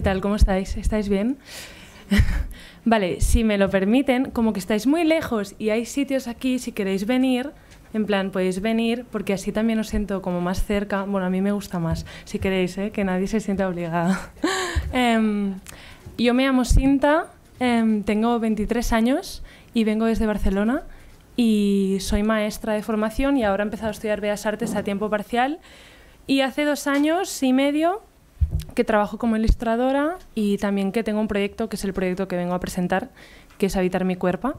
¿qué tal? ¿Cómo estáis? ¿Estáis bien? vale, si me lo permiten, como que estáis muy lejos y hay sitios aquí, si queréis venir, en plan, podéis venir porque así también os siento como más cerca. Bueno, a mí me gusta más, si queréis, ¿eh? que nadie se sienta obligado. Em, yo me llamo Cinta, em, tengo 23 años y vengo desde Barcelona y soy maestra de formación y ahora he empezado a estudiar Bellas Artes a tiempo parcial. Y hace dos años y medio que trabajo como ilustradora y también que tengo un proyecto, que es el proyecto que vengo a presentar, que es Habitar mi cuerpo.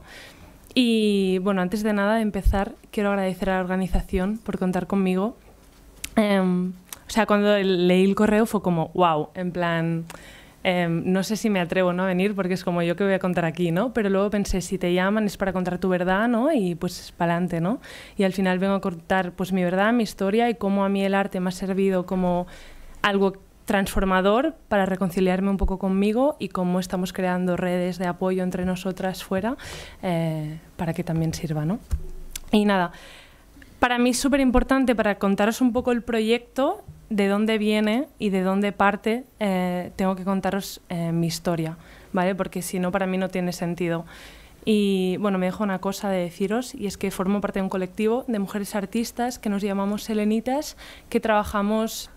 Y bueno, antes de nada, de empezar, quiero agradecer a la organización por contar conmigo. Em, o sea, cuando leí el correo fue como, wow, en plan, em, no sé si me atrevo ¿no? a venir porque es como yo que voy a contar aquí, ¿no? Pero luego pensé, si te llaman es para contar tu verdad, ¿no? Y pues para adelante, ¿no? Y al final vengo a contar pues mi verdad, mi historia y cómo a mí el arte me ha servido como algo transformador para reconciliarme un poco conmigo y cómo estamos creando redes de apoyo entre nosotras fuera eh, para que también sirva. ¿no? Y nada, para mí es súper importante para contaros un poco el proyecto, de dónde viene y de dónde parte, eh, tengo que contaros eh, mi historia, ¿vale? Porque si no, para mí no tiene sentido. Y bueno, me dejo una cosa de deciros y es que formo parte de un colectivo de mujeres artistas que nos llamamos Selenitas, que trabajamos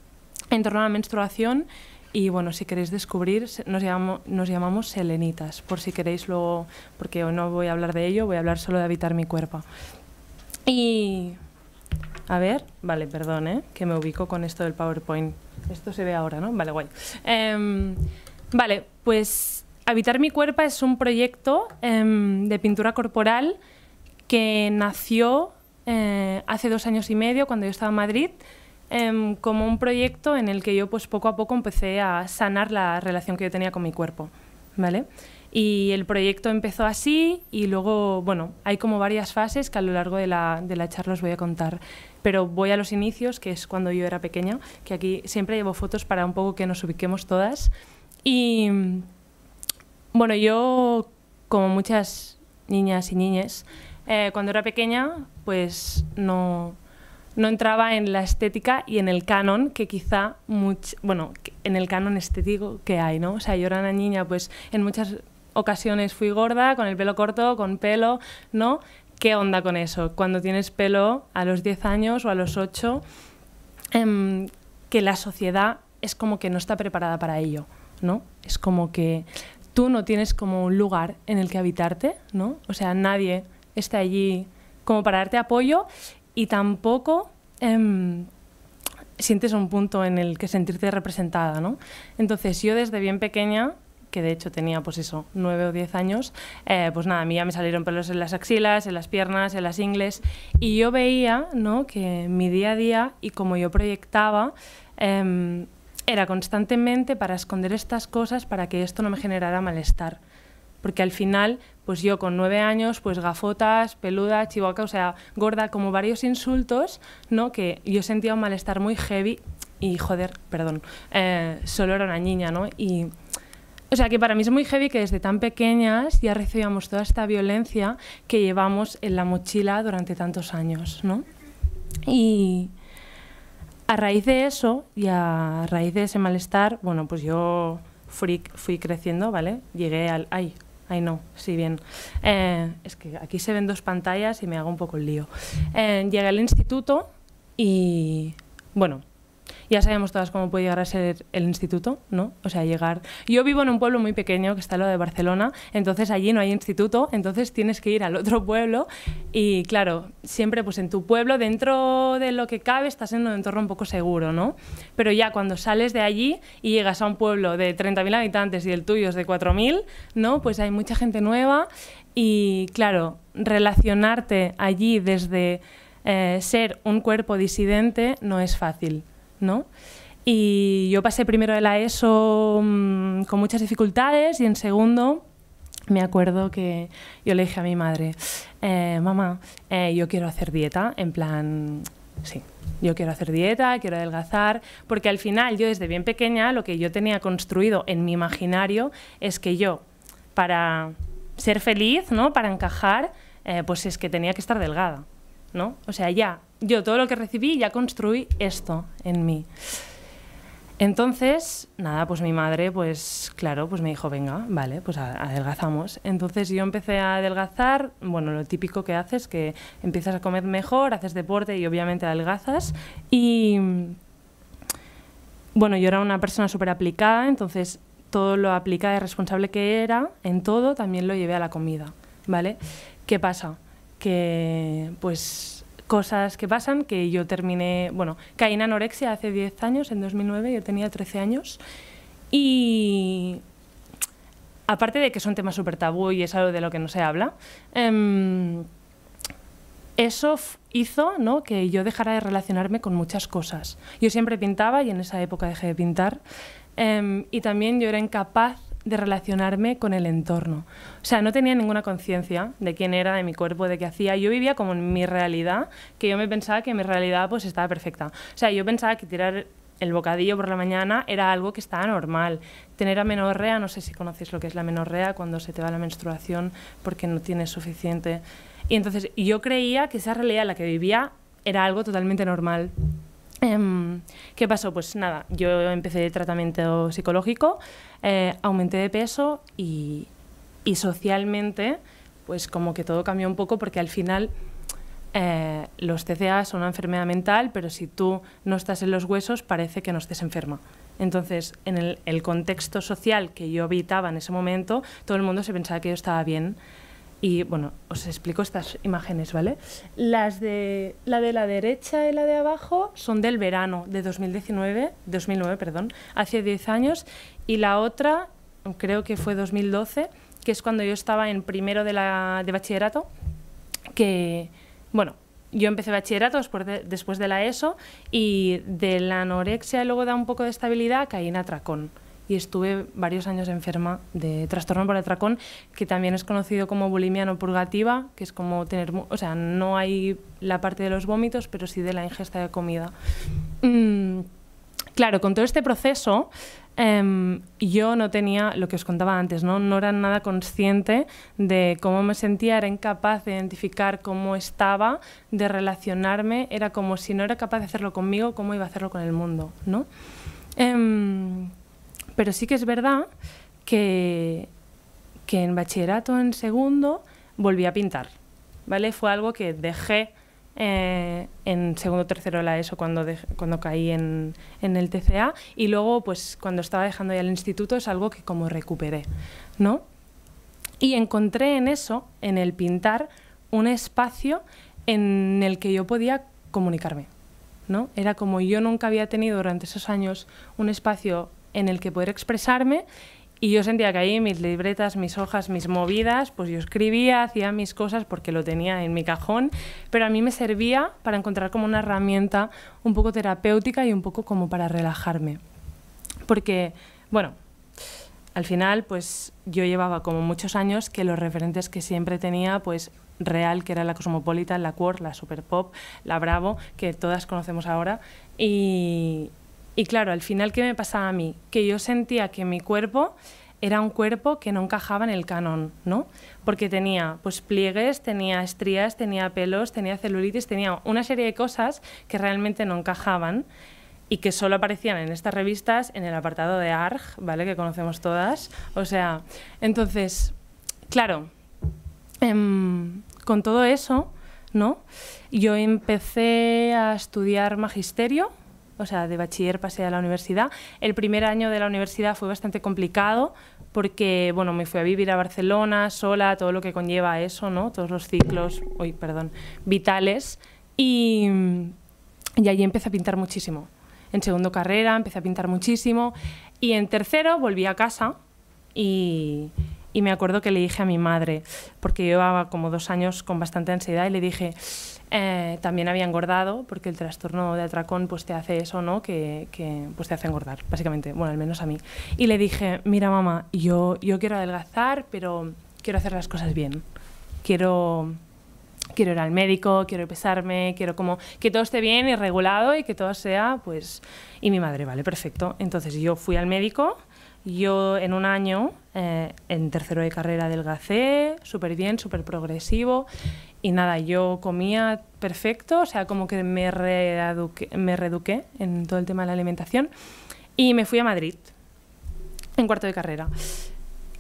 en torno a la menstruación. Y bueno, si queréis descubrir, nos llamamos, nos llamamos selenitas, por si queréis luego, porque hoy no voy a hablar de ello, voy a hablar solo de habitar mi cuerpo. Y a ver, vale, perdón, ¿eh? que me ubico con esto del PowerPoint. Esto se ve ahora, ¿no? Vale, guay. Em, vale, pues Habitar mi cuerpo es un proyecto em, de pintura corporal que nació eh, hace dos años y medio cuando yo estaba en Madrid Em, como un proyecto en el que yo pues poco a poco empecé a sanar la relación que yo tenía con mi cuerpo, ¿vale? Y el proyecto empezó así y luego, bueno, hay como varias fases que a lo largo de la, de la charla os voy a contar. Pero voy a los inicios, que es cuando yo era pequeña, que aquí siempre llevo fotos para un poco que nos ubiquemos todas. Y bueno, yo, como muchas niñas y niñes, eh, cuando era pequeña, pues no, no entraba en la estética y en el canon que quizá bueno en el canon estético que hay no o sea yo era una niña pues en muchas ocasiones fui gorda con el pelo corto con pelo no qué onda con eso cuando tienes pelo a los 10 años o a los 8 em, que la sociedad es como que no está preparada para ello no es como que tú no tienes como un lugar en el que habitarte no o sea nadie está allí como para darte apoyo y tampoco em, sientes un punto en el que sentirte representada, ¿no? Entonces yo desde bien pequeña que de hecho tenía pues eso, nueve o diez años, eh, pues nada, a mí ya me salieron pelos en las axilas, en las piernas, en las ingles, y yo veía ¿no? que mi día a día y como yo proyectaba em, era constantemente para esconder estas cosas, para que esto no me generara malestar, porque al final pues yo con nueve años, pues gafotas, peluda, chivaca o sea, gorda, como varios insultos, ¿no? Que yo sentía un malestar muy heavy y, joder, perdón, eh, solo era una niña, ¿no? Y, o sea, que para mí es muy heavy que desde tan pequeñas ya recibíamos toda esta violencia que llevamos en la mochila durante tantos años, ¿no? Y a raíz de eso y a raíz de ese malestar, bueno, pues yo fui, fui creciendo, ¿vale? Llegué al... ¡Ay! Ay, no, sí, bien. Eh, es que aquí se ven dos pantallas y me hago un poco el lío. Eh, llegué al instituto y, bueno, ya sabemos todas cómo puede llegar a ser el instituto, ¿no? O sea, llegar... Yo vivo en un pueblo muy pequeño que está al lado de Barcelona, entonces allí no hay instituto, entonces tienes que ir al otro pueblo y claro, siempre pues en tu pueblo, dentro de lo que cabe, estás en un entorno un poco seguro, ¿no? Pero ya cuando sales de allí y llegas a un pueblo de 30.000 habitantes y el tuyo es de 4.000, ¿no? Pues hay mucha gente nueva y claro, relacionarte allí desde... Eh, ser un cuerpo disidente no es fácil. Y yo pasé primero de la ESO mm, con muchas dificultades y en segundo me acuerdo que yo le dije a mi madre, eh, mamá, eh, yo quiero hacer dieta, en plan, sí, yo quiero hacer dieta, quiero adelgazar, porque al final yo desde bien pequeña lo que yo tenía construido en mi imaginario es que yo, para ser feliz, ¿no? para encajar, eh, pues es que tenía que estar delgada. ¿no? O sea, ya, yo todo lo que recibí ya construí esto en mí. Entonces, nada, pues mi madre, pues claro, pues me dijo, venga, vale, pues adelgazamos. Entonces yo empecé a adelgazar, bueno, lo típico que haces es que empiezas a comer mejor, haces deporte y obviamente adelgazas. Y bueno, yo era una persona súper aplicada, entonces todo lo aplicada y responsable que era en todo también lo llevé a la comida, ¿vale? ¿Qué pasa? que pues cosas que pasan, que yo terminé, bueno, caí en anorexia hace 10 años, en 2009 yo tenía 13 años y aparte de que son temas súper tabú y es algo de lo que no se habla, em, eso hizo ¿no? que yo dejara de relacionarme con muchas cosas. Yo siempre pintaba y en esa época dejé de pintar. Em, y también yo era incapaz de relacionarme con el entorno. O sea, no tenía ninguna conciencia de quién era, de mi cuerpo, de qué hacía. Yo vivía como en mi realidad, que yo me pensaba que mi realidad pues estaba perfecta. O sea, yo pensaba que tirar el bocadillo por la mañana era algo que estaba normal. Tener amenorrea, no sé si conocéis lo que es la amenorrea, cuando se te va la menstruación porque no tienes suficiente. Y entonces yo creía que esa realidad en la que vivía era algo totalmente normal. Em, ¿Qué pasó? Pues nada, yo empecé el tratamiento psicológico, eh, aumenté de peso y, socialmente, pues como que todo cambió un poco porque al final eh, los TCA son una enfermedad mental, pero si tú no estás en los huesos parece que no estés enferma. Entonces, en el, el contexto social que yo habitaba en ese momento, todo el mundo se pensaba que yo estaba bien y bueno, os explico estas imágenes, ¿vale? Las de la de la derecha y la de abajo son del verano de 2019, 2009, perdón, hace 10 años y la otra creo que fue 2012, que es cuando yo estaba en primero de la de bachillerato, que bueno, yo empecé bachillerato después de, después de la ESO y de la anorexia y luego da un poco de estabilidad caí en atracón y estuve varios años enferma de trastorno por atracón, que también es conocido como bulimia no purgativa, que es como tener, o sea, no hay la parte de los vómitos, pero sí de la ingesta de comida. Mm, claro, con todo este proceso, em, yo no tenía lo que os contaba antes, ¿no? no era nada consciente de cómo me sentía, era incapaz de identificar cómo estaba, de relacionarme, era como si no era capaz de hacerlo conmigo, cómo iba a hacerlo con el mundo. ¿no? Em, pero sí que es verdad que, en bachillerato, en segundo, volví a pintar. ¿Vale? Fue algo que dejé eh, en segundo tercero de la ESO cuando, cuando caí en, en, el TCA y luego pues cuando estaba dejando ya el instituto es algo que como recuperé, ¿no? Y encontré en eso, en el pintar, un espacio en el que yo podía comunicarme, ¿no? Era como yo nunca había tenido durante esos años un espacio en el que poder expresarme y yo sentía que ahí mis libretas, mis hojas, mis movidas, pues yo escribía, hacía mis cosas porque lo tenía en mi cajón, pero a mí me servía para encontrar como una herramienta un poco terapéutica y un poco como para relajarme. Porque, bueno, al final pues yo llevaba como muchos años que los referentes que siempre tenía pues real, que era la Cosmopolitan, la Quart, la Super Pop, la Bravo, que todas conocemos ahora, y, y claro, al final, ¿qué me pasaba a mí? Que yo sentía que mi cuerpo era un cuerpo que no encajaba en el canon, ¿no? Porque tenía pues pliegues, tenía estrías, tenía pelos, tenía celulitis, tenía una serie de cosas que realmente no encajaban y que solo aparecían en estas revistas en el apartado de ARG, ¿vale? Que conocemos todas. O sea, entonces, claro, em, con todo eso, ¿no? Yo empecé a estudiar magisterio o sea, de bachiller pasé a la universidad. El primer año de la universidad fue bastante complicado porque, bueno, me fui a vivir a Barcelona sola, todo lo que conlleva eso, ¿no? Todos los ciclos, perdón, vitales. Y, allí empecé a pintar muchísimo. En segundo carrera empecé a pintar muchísimo y en tercero volví a casa y, y me acuerdo que le dije a mi madre, porque llevaba como dos años con bastante ansiedad y le dije, eh, también había engordado, porque el trastorno de atracón pues te hace eso, ¿no? Que, que, pues te hace engordar, básicamente, bueno, al menos a mí. Y le dije, mira mamá, yo, yo quiero adelgazar, pero quiero hacer las cosas bien. Quiero, quiero ir al médico, quiero pesarme, quiero como que todo esté bien y regulado y que todo sea, pues... Y mi madre, vale, perfecto. Entonces yo fui al médico yo en un año, eh, en tercero de carrera, adelgacé, súper bien, súper progresivo. Y nada, yo comía perfecto, o sea, como que me, reeduqué, en todo el tema de la alimentación. Y me fui a Madrid, en cuarto de carrera.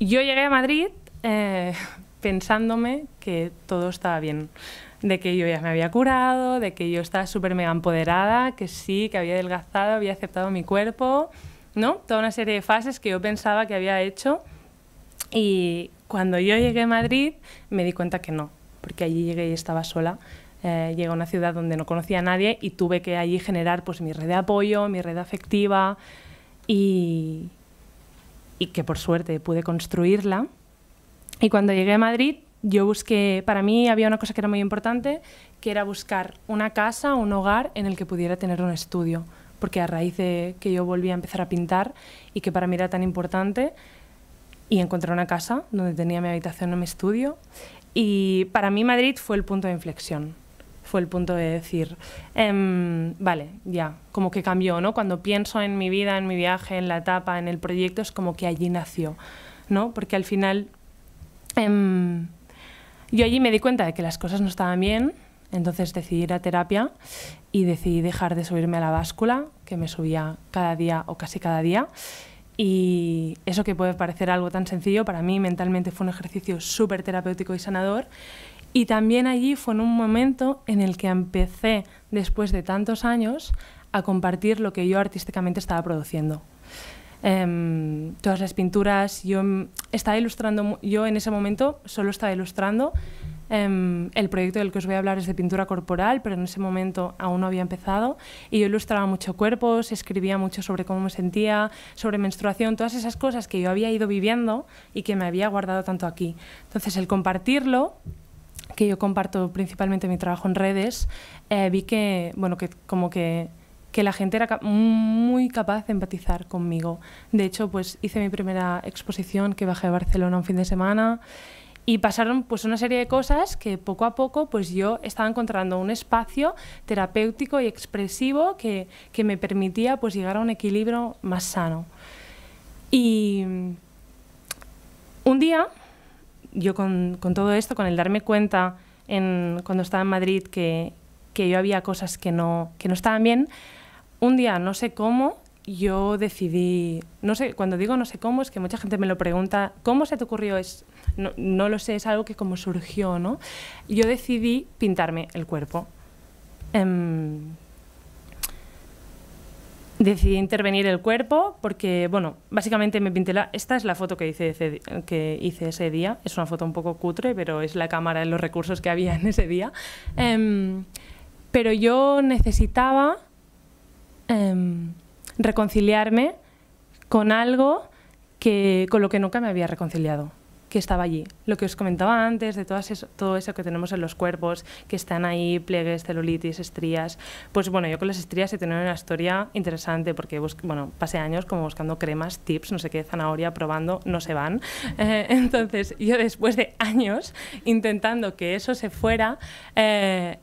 Yo llegué a Madrid eh, pensándome que todo estaba bien, de que yo ya me había curado, de que yo estaba súper mega empoderada, que sí, que había adelgazado, había aceptado mi cuerpo ¿no? Toda una serie de fases que yo pensaba que había hecho y cuando yo llegué a Madrid me di cuenta que no, porque allí llegué y estaba sola. Eh, llegué a una ciudad donde no conocía a nadie y tuve que allí generar pues mi red de apoyo, mi red afectiva y, y que por suerte pude construirla. Y cuando llegué a Madrid yo busqué, para mí había una cosa que era muy importante, que era buscar una casa, un hogar en el que pudiera tener un estudio porque a raíz de que yo volví a empezar a pintar y que para mí era tan importante, y encontré una casa donde tenía mi habitación en mi estudio. Y para mí Madrid fue el punto de inflexión. Fue el punto de decir, em, vale, ya, como que cambió, ¿no? Cuando pienso en mi vida, en mi viaje, en la etapa, en el proyecto, es como que allí nació, ¿no? Porque al final em, yo allí me di cuenta de que las cosas no estaban bien, entonces decidí ir a terapia y decidí dejar de subirme a la báscula, que me subía cada día o casi cada día. Y eso que puede parecer algo tan sencillo, para mí mentalmente fue un ejercicio súper terapéutico y sanador. Y también allí fue en un momento en el que empecé, después de tantos años, a compartir lo que yo artísticamente estaba produciendo. Em, todas las pinturas, yo estaba ilustrando, yo en ese momento solo estaba ilustrando Em, el proyecto del que os voy a hablar es de pintura corporal, pero en ese momento aún no había empezado y yo ilustraba mucho cuerpos, escribía mucho sobre cómo me sentía, sobre menstruación, todas esas cosas que yo había ido viviendo y que me había guardado tanto aquí. Entonces el compartirlo que yo comparto principalmente mi trabajo en redes, eh, vi que, bueno, que como que, que la gente era muy capaz de empatizar conmigo. De hecho, pues hice mi primera exposición que bajé a Barcelona un fin de semana y pasaron pues una serie de cosas que poco a poco pues yo estaba encontrando un espacio terapéutico y expresivo que, me permitía pues llegar a un equilibrio más sano. Y un día, yo con, todo esto, con el darme cuenta cuando estaba en Madrid que, yo había cosas que no, que no estaban bien, un día, no sé cómo, yo decidí, no sé, cuando digo no sé cómo, es que mucha gente me lo pregunta, ¿cómo se te ocurrió? Es, no, lo sé, es algo que como surgió, ¿no? Yo decidí pintarme el cuerpo. Em, decidí intervenir el cuerpo porque, bueno, básicamente me pinté la... Esta es la foto que hice, ese, que hice ese día. Es una foto un poco cutre, pero es la cámara de los recursos que había en ese día. Em, pero yo necesitaba... Em, reconciliarme con algo que, con lo que nunca me había reconciliado que estaba allí. Lo que os comentaba antes de todo eso, todo eso que tenemos en los cuerpos, que están ahí, pliegues, celulitis, estrías. Pues bueno, yo con las estrías he tenido una historia interesante porque bueno, pasé años como buscando cremas, tips, no sé qué, zanahoria, probando, no se van. Eh, entonces yo después de años intentando que eso se fuera, eh,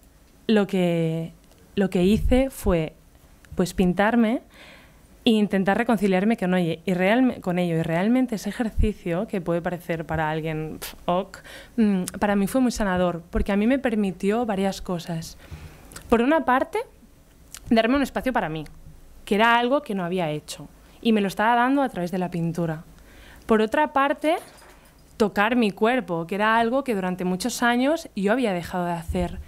lo, que, lo que hice fue pues pintarme intentar reconciliarme con, oye, y con ello. Y realmente ese ejercicio, que puede parecer para alguien ok, mm, para mí fue muy sanador, porque a mí me permitió varias cosas. Por una parte, darme un espacio para mí, que era algo que no había hecho, y me lo estaba dando a través de la pintura. Por otra parte, tocar mi cuerpo, que era algo que durante muchos años yo había dejado de hacer.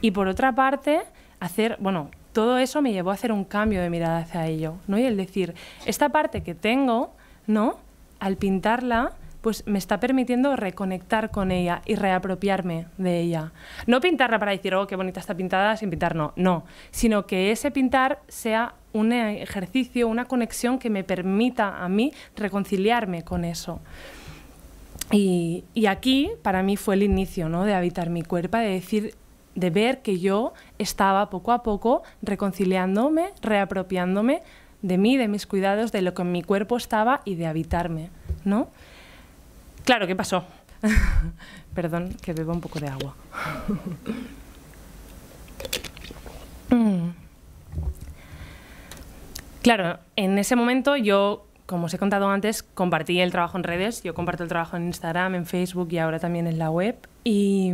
Y por otra parte, hacer, bueno, todo eso me llevó a hacer un cambio de mirada hacia ello, ¿no? Y el decir, esta parte que tengo, ¿no? Al pintarla, pues me está permitiendo reconectar con ella y reapropiarme de ella. No pintarla para decir, oh, qué bonita está pintada, sin pintar, no, no, sino que ese pintar sea un ejercicio, una conexión que me permita a mí reconciliarme con eso. Y, y, aquí para mí fue el inicio ¿no? de habitar mi cuerpo, de decir, de ver que yo estaba poco a poco reconciliándome, reapropiándome de mí, de mis cuidados, de lo que en mi cuerpo estaba y de habitarme, ¿no? Claro, ¿qué pasó? Perdón, que bebo un poco de agua. Mm. claro, en ese momento yo, como os he contado antes, compartí el trabajo en redes, yo comparto el trabajo en Instagram, en Facebook y ahora también en la web. Y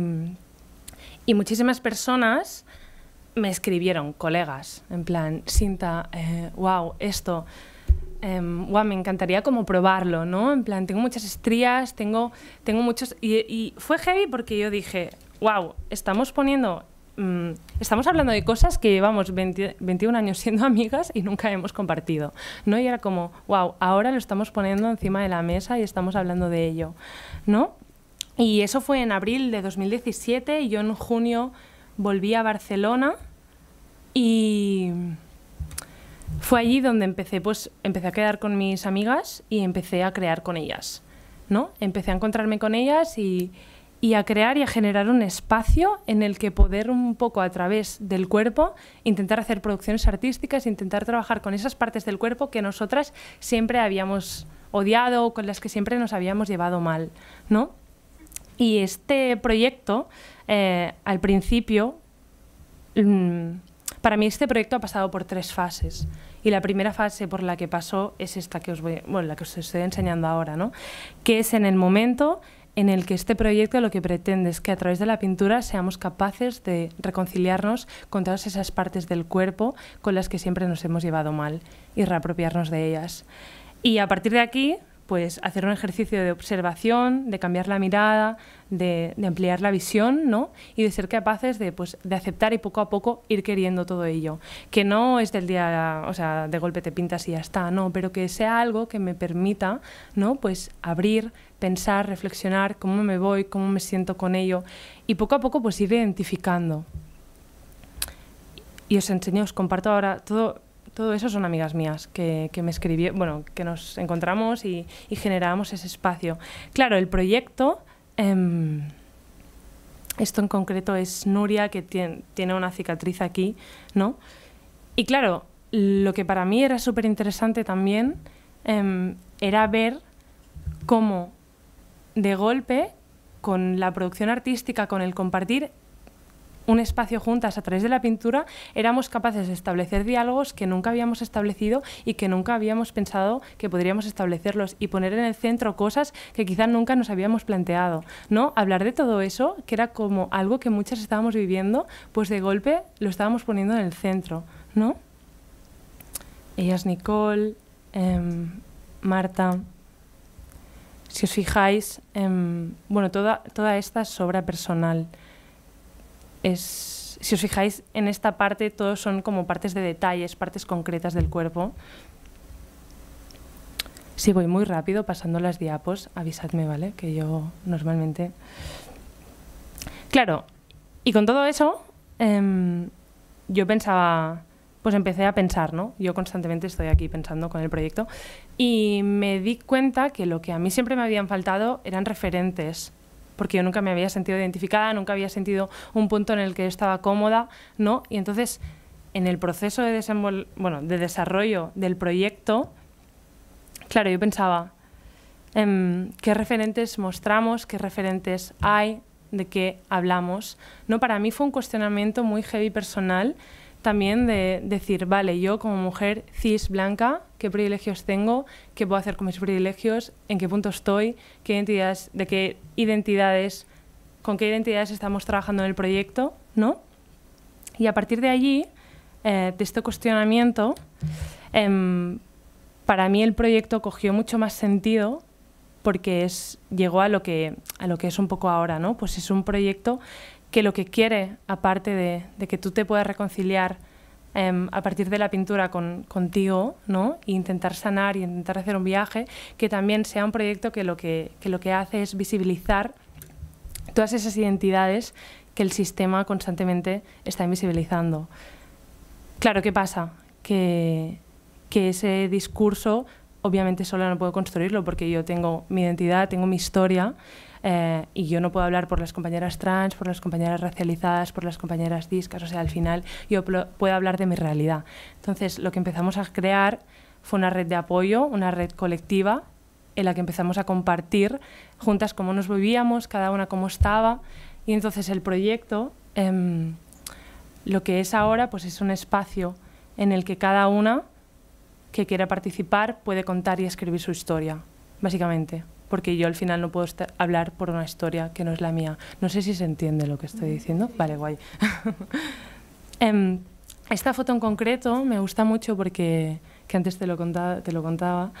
y muchísimas personas me escribieron, colegas, en plan, Cinta, wow, eh, esto, eh, em, wow, me encantaría como probarlo, ¿no? En plan, tengo muchas estrías, tengo, tengo muchos... Y, fue heavy porque yo dije, wow, estamos poniendo mm, estamos hablando de cosas que llevamos 21 años siendo amigas y nunca hemos compartido. ¿no? Y era como, wow, ahora lo estamos poniendo encima de la mesa y estamos hablando de ello. ¿no? Y eso fue en abril de 2017 y yo en junio volví a Barcelona y fue allí donde empecé, pues empecé a quedar con mis amigas y empecé a crear con ellas, ¿no? Empecé a encontrarme con ellas y, a crear y a generar un espacio en el que poder un poco a través del cuerpo intentar hacer producciones artísticas, intentar trabajar con esas partes del cuerpo que nosotras siempre habíamos odiado con las que siempre nos habíamos llevado mal, ¿no? Y este proyecto, eh, al principio, mm, para mí este proyecto ha pasado por tres fases. Y la primera fase por la que pasó es esta que os, la que os estoy enseñando ahora, ¿no? que es en el momento en el que este proyecto lo que pretende es que a través de la pintura seamos capaces de reconciliarnos con todas esas partes del cuerpo con las que siempre nos hemos llevado mal y reapropiarnos de ellas. Y a partir de aquí pues hacer un ejercicio de observación, de cambiar la mirada, de, ampliar la visión, ¿no? Y de ser capaces pues, de, aceptar y poco a poco ir queriendo todo ello. Que no es del día, o sea, de golpe te pintas y ya está, no, pero que sea algo que me permita, ¿no? Pues abrir, pensar, reflexionar, cómo me voy, cómo me siento con ello y poco a poco pues ir identificando. Y os enseño, os comparto ahora todo todo eso son amigas mías que, me bueno, que nos encontramos y, generamos ese espacio. Claro, el proyecto, em, esto en concreto es Nuria, que tiene, una cicatriz aquí, ¿no? Y claro, lo que para mí era súper interesante también em, era ver cómo de golpe, con la producción artística, con el compartir, un espacio juntas a través de la pintura, éramos capaces de establecer diálogos que nunca habíamos establecido y que nunca habíamos pensado que podríamos establecerlos y poner en el centro cosas que quizás nunca nos habíamos planteado, ¿no? Hablar de todo eso, que era como algo que muchas estábamos viviendo, pues de golpe lo estábamos poniendo en el centro, ¿no? Nicole, em, Marta, si os fijáis, em, bueno, toda, toda esta sobra personal si os fijáis en esta parte, todos son como partes de detalles, partes concretas del cuerpo. Si voy muy rápido pasando las diapos, avisadme, ¿vale? Que yo normalmente... Claro, y con todo eso, em, yo pensaba, pues empecé a pensar, ¿no? Yo constantemente estoy aquí pensando con el proyecto y me di cuenta que lo que a mí siempre me habían faltado eran referentes porque yo nunca me había sentido identificada, nunca había sentido un punto en el que estaba cómoda, ¿no? Y entonces, en el proceso de, bueno, de desarrollo del proyecto, claro, yo pensaba, em, ¿qué referentes mostramos? ¿Qué referentes hay? ¿De qué hablamos? ¿No? Para mí fue un cuestionamiento muy heavy personal también de decir, vale, yo como mujer cis blanca, qué privilegios tengo, qué puedo hacer con mis privilegios, en qué punto estoy, qué identidades, de qué identidades, con qué identidades estamos trabajando en el proyecto, ¿no? Y a partir de allí, eh, de este cuestionamiento, em, para mí el proyecto cogió mucho más sentido porque es, llegó a lo, que, a lo que es un poco ahora, ¿no? Pues es un proyecto que lo que quiere, aparte de, que tú te puedas reconciliar em, a partir de la pintura con, contigo, ¿no? E intentar sanar y intentar hacer un viaje, que también sea un proyecto que lo que, que lo que hace es visibilizar todas esas identidades que el sistema constantemente está invisibilizando. Claro, ¿qué pasa? Que, que ese discurso obviamente solo no puedo construirlo porque yo tengo mi identidad, tengo mi historia eh, y yo no puedo hablar por las compañeras trans, por las compañeras racializadas, por las compañeras discas, o sea, al final yo puedo hablar de mi realidad. Entonces, lo que empezamos a crear fue una red de apoyo, una red colectiva en la que empezamos a compartir juntas cómo nos vivíamos, cada una cómo estaba. Y entonces el proyecto, em, lo que es ahora, pues es un espacio en el que cada una que quiera participar puede contar y escribir su historia, básicamente porque yo al final no puedo hablar por una historia que no es la mía. No sé si se entiende lo que estoy diciendo. Vale, guay. Em, esta foto en concreto me gusta mucho porque que antes te lo contaba. Te lo contaba.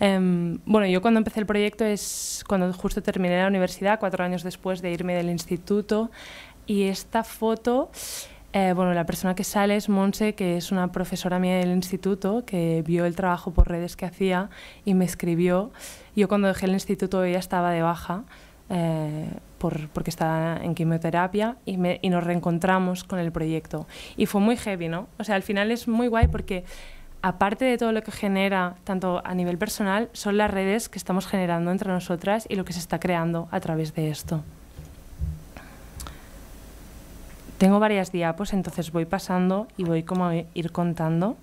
Em, bueno, yo cuando empecé el proyecto es cuando justo terminé la universidad, cuatro años después de irme del instituto, y esta foto eh, bueno, la persona que sale es Monse, que es una profesora mía del instituto, que vio el trabajo por redes que hacía y me escribió. Yo cuando dejé el instituto ella estaba de baja eh, porque estaba en quimioterapia y, y nos reencontramos con el proyecto. Y fue muy heavy, ¿no? O sea, al final es muy guay porque aparte de todo lo que genera, tanto a nivel personal, son las redes que estamos generando entre nosotras y lo que se está creando a través de esto. Tengo varias diapos, entonces voy pasando y voy como a ir contando.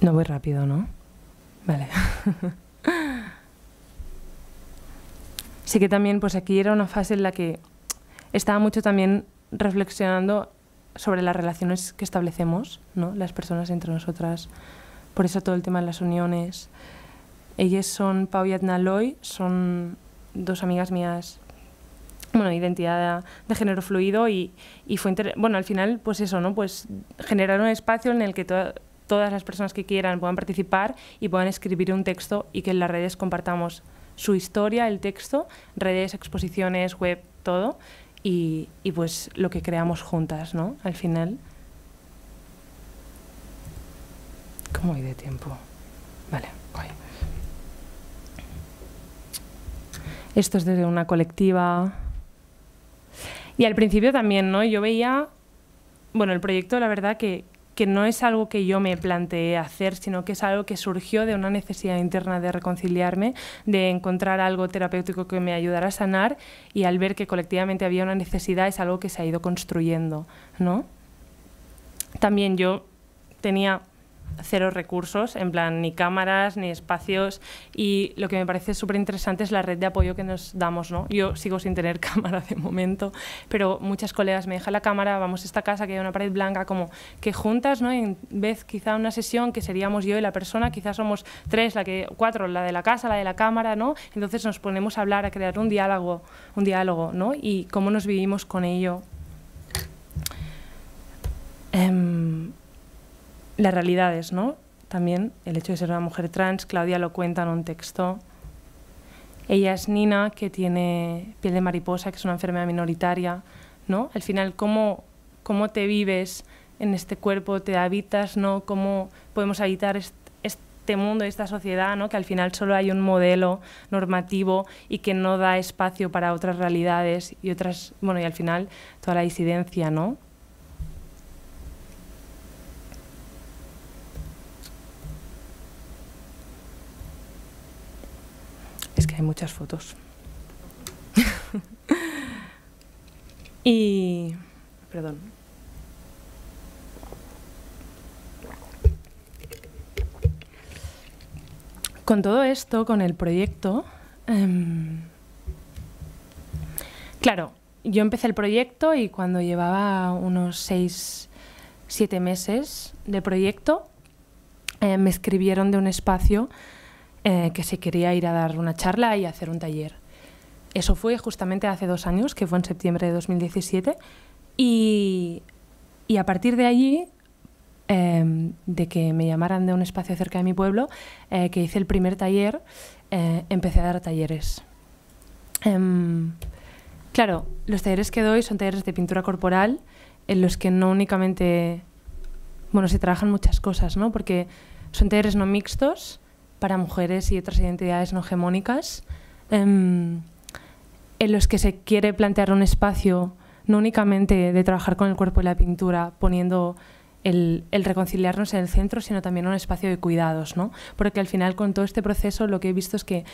No voy rápido, ¿no? Vale. sí que también, pues aquí era una fase en la que estaba mucho también reflexionando sobre las relaciones que establecemos, ¿no? las personas entre nosotras. Por eso todo el tema de las uniones. Ellas son Pau y Adna Loy, son dos amigas mías, bueno, identidad de, género fluido y, y fue bueno, al final, pues eso, ¿no? Pues generar un espacio en el que todas las personas que quieran puedan participar y puedan escribir un texto y que en las redes compartamos su historia, el texto, redes, exposiciones, web, todo, y, pues lo que creamos juntas, ¿no? Al final. ¿Cómo hay de tiempo? Vale, Esto es desde una colectiva. Y al principio también, ¿no? Yo veía, bueno, el proyecto, la verdad que, que no es algo que yo me planteé hacer, sino que es algo que surgió de una necesidad interna de reconciliarme, de encontrar algo terapéutico que me ayudara a sanar y al ver que colectivamente había una necesidad es algo que se ha ido construyendo, ¿no? También yo tenía cero recursos, en plan ni cámaras, ni espacios. Y lo que me parece súper interesante es la red de apoyo que nos damos. ¿no? Yo sigo sin tener cámara de momento, pero muchas colegas me dejan la cámara, vamos a esta casa que hay una pared blanca, como que juntas, ¿no? en vez quizá una sesión que seríamos yo y la persona, quizás somos tres, la que, cuatro, la de la casa, la de la cámara, ¿no? entonces nos ponemos a hablar, a crear un diálogo, un diálogo ¿no? y cómo nos vivimos con ello. Em, las realidades, ¿no? También el hecho de ser una mujer trans, Claudia lo cuenta en un texto. Ella es Nina, que tiene piel de mariposa, que es una enfermedad minoritaria, ¿no? Al final, ¿cómo, te vives en este cuerpo? ¿Te habitas, no? ¿Cómo podemos habitar este, este mundo, esta sociedad, ¿no? que al final solo hay un modelo normativo y que no da espacio para otras realidades y otras, bueno, y al final toda la disidencia, ¿no? muchas fotos. y... Perdón. Con todo esto, con el proyecto... Em, claro, yo empecé el proyecto y cuando llevaba unos seis, siete meses de proyecto, eh, me escribieron de un espacio eh, que se quería ir a dar una charla y hacer un taller. Eso fue justamente hace dos años, que fue en septiembre de 2017, y, y a partir de allí, em, de que me llamaran de un espacio cerca de mi pueblo, eh, que hice el primer taller, eh, empecé a dar talleres. Em, claro, los talleres que doy son talleres de pintura corporal, en los que no únicamente, bueno, se trabajan muchas cosas, ¿no? Porque son talleres no mixtos, para mujeres y otras identidades no hegemónicas, em, en los que se quiere plantear un espacio no únicamente de trabajar con el cuerpo y la pintura, poniendo el, el, reconciliarnos en el centro, sino también un espacio de cuidados, ¿no? Porque al final con todo este proceso lo que he visto es que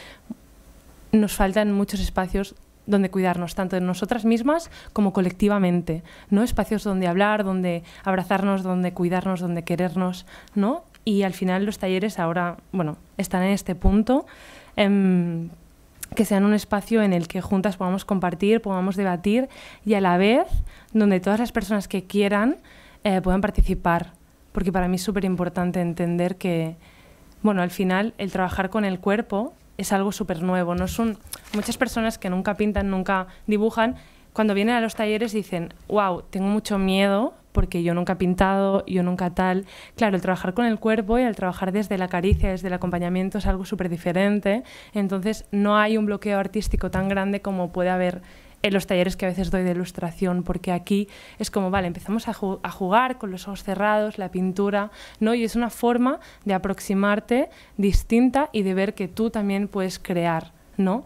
nos faltan muchos espacios donde cuidarnos, tanto de nosotras mismas como colectivamente, ¿no? Espacios donde hablar, donde abrazarnos, donde cuidarnos, donde querernos, ¿no? Y al final los talleres ahora, bueno, están en este punto, em, que sean un espacio en el que juntas podamos compartir, podamos debatir y a la vez donde todas las personas que quieran eh, puedan participar. Porque para mí es súper importante entender que, bueno, al final el trabajar con el cuerpo es algo súper nuevo. No son muchas personas que nunca pintan, nunca dibujan, cuando vienen a los talleres dicen, wow, tengo mucho miedo porque yo nunca he pintado, yo nunca tal. Claro, el trabajar con el cuerpo y el trabajar desde la caricia, desde el acompañamiento es algo súper diferente. Entonces no hay un bloqueo artístico tan grande como puede haber en los talleres que a veces doy de ilustración, porque aquí es como, vale, empezamos a, jugar con los ojos cerrados, la pintura, ¿no? Y es una forma de aproximarte distinta y de ver que tú también puedes crear, ¿no?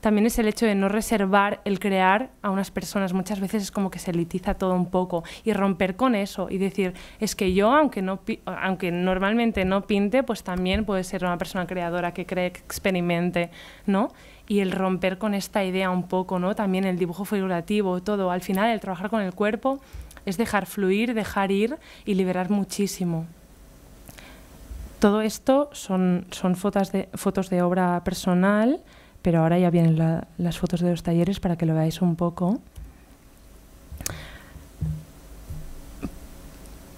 también es el hecho de no reservar el crear a unas personas. Muchas veces es como que se elitiza todo un poco y romper con eso y decir, es que yo, aunque, aunque normalmente no pinte, pues también puede ser una persona creadora que cree, que experimente, ¿no? Y el romper con esta idea un poco, ¿no? También el dibujo figurativo, todo. Al final, el trabajar con el cuerpo es dejar fluir, dejar ir y liberar muchísimo. Todo esto son, son fotos, de, fotos de obra personal pero ahora ya vienen las fotos de los talleres para que lo veáis un poco.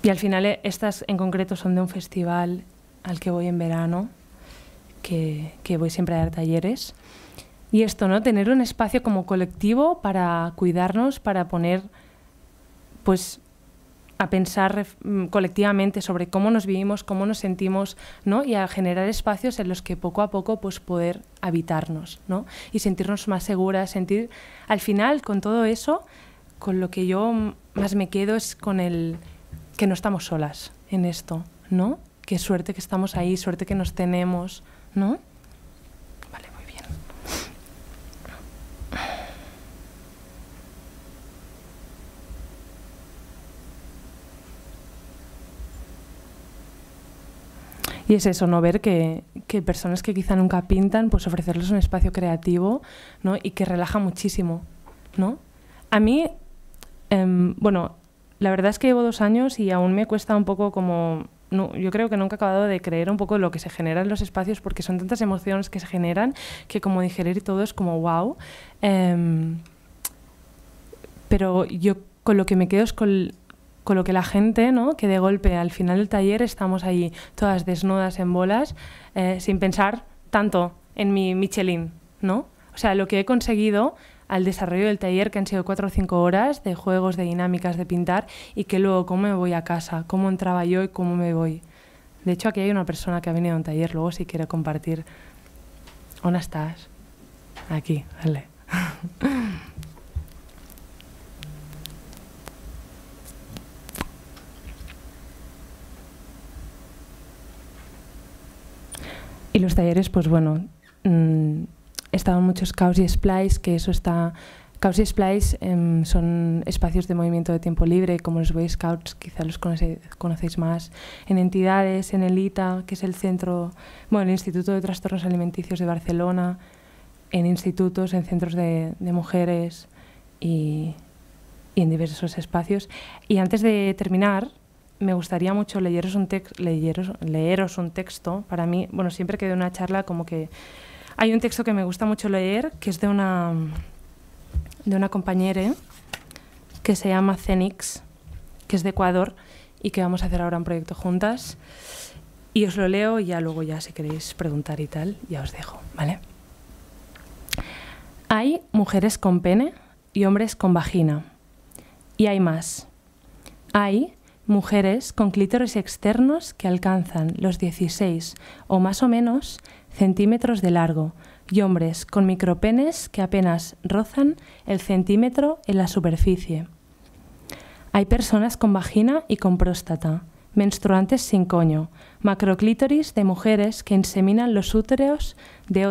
Y al final eh, estas en concreto son de un festival al que voy en verano, que, que, voy siempre a dar talleres. Y esto, ¿no? Tener un espacio como colectivo para cuidarnos, para poner pues a pensar mm, colectivamente sobre cómo nos vivimos, cómo nos sentimos, ¿no? Y a generar espacios en los que poco a poco pues poder habitarnos, ¿no? Y sentirnos más seguras, sentir al final con todo eso, con lo que yo más me quedo es con el que no estamos solas en esto, ¿no? Qué suerte que estamos ahí, suerte que nos tenemos, ¿no? Y es eso, ¿no? ver que, personas que quizá nunca pintan, pues ofrecerles un espacio creativo ¿no? y que relaja muchísimo. ¿no? A mí, em, bueno, la verdad es que llevo dos años y aún me cuesta un poco como... yo creo que nunca he acabado de creer un poco lo que se genera en los espacios porque son tantas emociones que se generan que como digerir todo es como wow. Em, pero yo con lo que me quedo es con con lo que la gente, ¿no? que de golpe al final del taller estamos ahí todas desnudas en bolas, eh, sin pensar tanto en mi Michelin, ¿no? O sea, lo que he conseguido al desarrollo del taller, que han sido cuatro o cinco horas de juegos, de dinámicas, de pintar, y que luego cómo me voy a casa, cómo entraba yo y cómo me voy. De hecho, aquí hay una persona que ha venido a un taller, luego si quiere compartir. ¿hola estás? Aquí, dale. los talleres, pues bueno, mm, estaban muchos caos y splice, que eso está... Caos y splice em, son espacios de movimiento de tiempo libre, como los Boy Scouts, quizá los conocéis más, en entidades, en el ITA, que es el centro, bueno, el Instituto de Trastornos Alimenticios de Barcelona, en institutos, en centros de, mujeres y, y en diversos espacios. Y antes de terminar, me gustaría mucho leeros un, leeros, leeros un texto. Para mí, bueno, siempre que de una charla, como que hay un texto que me gusta mucho leer, que es de una, de una compañera que se llama Cenix, que es de Ecuador y que vamos a hacer ahora un proyecto juntas. Y os lo leo y ya luego ya si queréis preguntar y tal, ya os dejo, ¿vale? Hay mujeres con pene y hombres con vagina. Y hay más. Hay mujeres con clítoris externos que alcanzan los 16 o más o menos centímetros de largo y hombres con micropenes que apenas rozan el centímetro en la superficie. Hay personas con vagina y con próstata, menstruantes sin coño, macroclítoris de mujeres que inseminan los úteros de,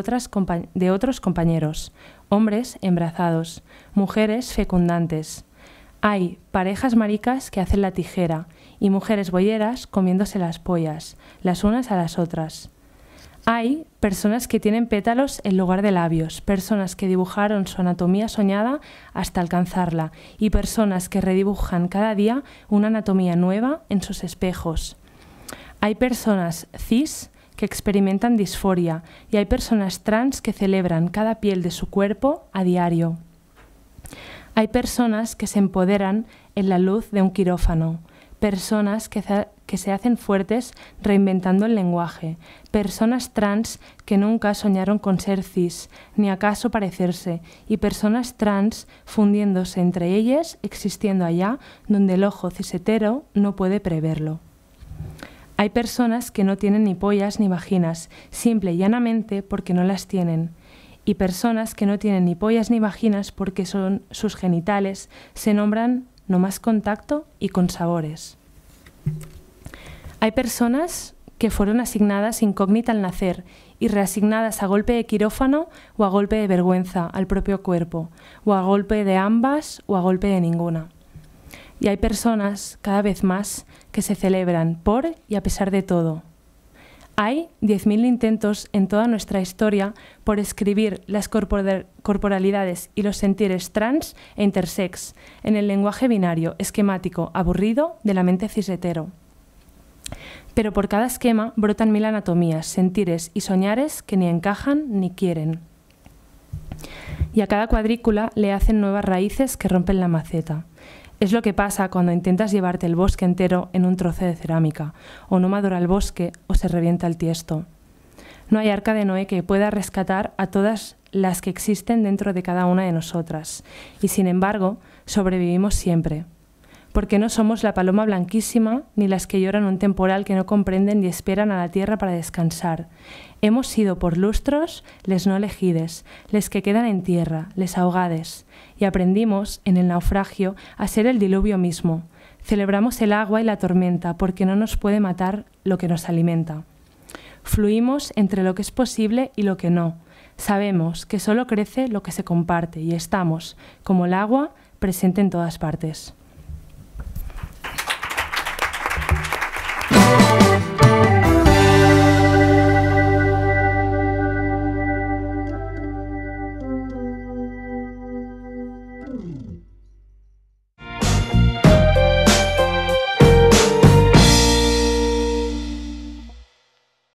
de otros compañeros, hombres embrazados, mujeres fecundantes, hay parejas maricas que hacen la tijera y mujeres boyeras comiéndose las pollas, las unas a las otras. Hay personas que tienen pétalos en lugar de labios, personas que dibujaron su anatomía soñada hasta alcanzarla y personas que redibujan cada día una anatomía nueva en sus espejos. Hay personas cis que experimentan disforia y hay personas trans que celebran cada piel de su cuerpo a diario. Hay personas que se empoderan en la luz de un quirófano, personas que, se hacen fuertes reinventando el lenguaje, personas trans que nunca soñaron con ser cis, ni acaso parecerse, y personas trans fundiéndose entre ellas, existiendo allá donde el ojo cisetero no puede preverlo. Hay personas que no tienen ni pollas ni vaginas, simple y llanamente porque no las tienen y personas que no tienen ni pollas ni vaginas porque son sus genitales se nombran no más contacto y con sabores. Hay personas que fueron asignadas incógnita al nacer y reasignadas a golpe de quirófano o a golpe de vergüenza al propio cuerpo, o a golpe de ambas o a golpe de ninguna. Y hay personas, cada vez más, que se celebran por y a pesar de todo, hay 10.000 intentos en toda nuestra historia por escribir las corporalidades y los sentires trans e intersex en el lenguaje binario, esquemático, aburrido de la mente cisetero. Pero por cada esquema brotan mil anatomías, sentires y soñares que ni encajan ni quieren. Y a cada cuadrícula le hacen nuevas raíces que rompen la maceta. Es lo que pasa cuando intentas llevarte el bosque entero en un trozo de cerámica, o no madura el bosque o se revienta el tiesto. No hay arca de Noé que pueda rescatar a todas las que existen dentro de cada una de nosotras, y sin embargo sobrevivimos siempre, porque no somos la paloma blanquísima ni las que lloran un temporal que no comprenden y esperan a la tierra para descansar, Hemos sido por lustros les no elegides, les que quedan en tierra, les ahogades, y aprendimos, en el naufragio, a ser el diluvio mismo. Celebramos el agua y la tormenta, porque no nos puede matar lo que nos alimenta. Fluimos entre lo que es posible y lo que no. Sabemos que solo crece lo que se comparte y estamos, como el agua, presente en todas partes.